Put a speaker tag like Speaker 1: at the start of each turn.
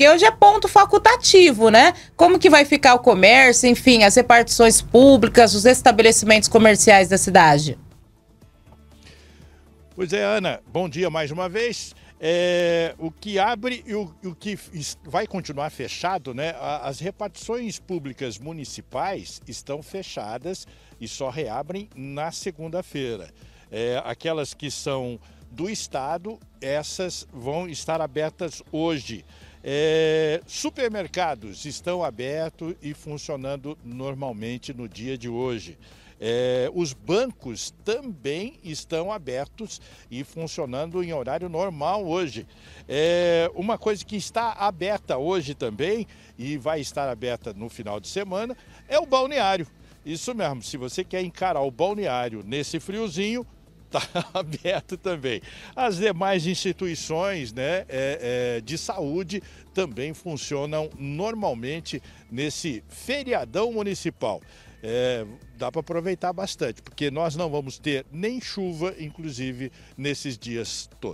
Speaker 1: Porque hoje é ponto facultativo, né? Como que vai ficar o comércio, enfim, as repartições públicas, os estabelecimentos comerciais da cidade?
Speaker 2: Pois é, Ana, bom dia mais uma vez. É, o que abre e o, o, que vai continuar fechado, né? As repartições públicas municipais estão fechadas e só reabrem na segunda-feira. É, aquelas que são do estado, essas vão estar abertas hoje. É, supermercados estão abertos e funcionando normalmente no dia de hoje. É, os bancos também estão abertos e funcionando em horário normal hoje. É, uma coisa que está aberta hoje também e vai estar aberta no final de semana é o balneário. Isso mesmo, se você quer encarar o balneário nesse friozinho, está aberto também. As demais instituições né, é, é, de saúde também funcionam normalmente nesse feriadão municipal. É, dá para aproveitar bastante, porque nós não vamos ter nem chuva, inclusive, nesses dias todos.